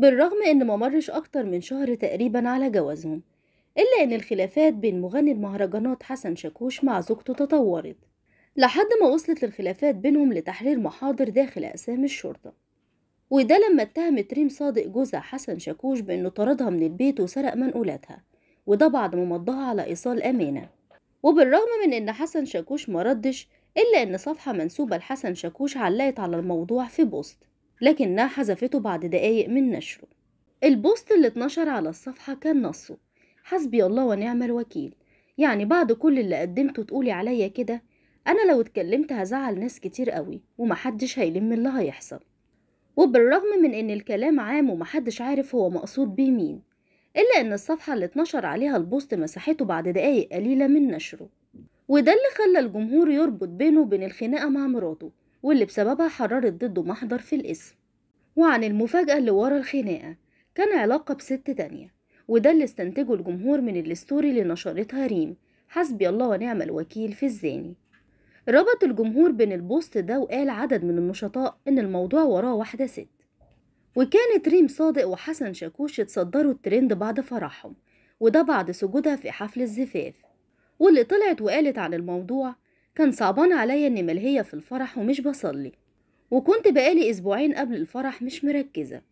بالرغم إن ممرش أكتر من شهر تقريبا على جوازهم إلا إن الخلافات بين مغني المهرجانات حسن شاكوش مع زوجته تطورت لحد ما وصلت الخلافات بينهم لتحرير محاضر داخل أقسام الشرطة وده لما اتهمت ريم صادق جوزها حسن شاكوش بإنه طردها من البيت وسرق منقولاتها وده بعد ما مضاها على إيصال أمانة وبالرغم من إن حسن شاكوش مردش إلا إن صفحة منسوبة لحسن شاكوش علقت على الموضوع في بوست لكنها حذفته بعد دقايق من نشره البوست اللي اتنشر على الصفحة كان نصه حسبي الله ونعم الوكيل يعني بعد كل اللي قدمته تقولي عليا كده أنا لو اتكلمت هزعل ناس كتير قوي ومحدش هيلم اللي هيحصل وبالرغم من إن الكلام عام ومحدش عارف هو مقصود بيه مين إلا إن الصفحة اللي اتنشر عليها البوست مسحته بعد دقايق قليلة من نشره وده اللي خلى الجمهور يربط بينه وبين الخناقة مع مراته واللي بسببها حررت ضده محضر في الاسم وعن المفاجأة اللي ورا الخناقة كان علاقة بست تانية وده اللي استنتجه الجمهور من الستوري اللي نشرتها ريم حسبي الله ونعم الوكيل في الزاني ربط الجمهور بين البوست ده وقال عدد من النشطاء إن الموضوع وراه واحدة ست وكانت ريم صادق وحسن شاكوش اتصدروا الترند بعد فرحهم وده بعد سجودها في حفل الزفاف واللي طلعت وقالت عن الموضوع كان صعبان عليا اني ملهية في الفرح ومش بصلي وكنت بقالي اسبوعين قبل الفرح مش مركزة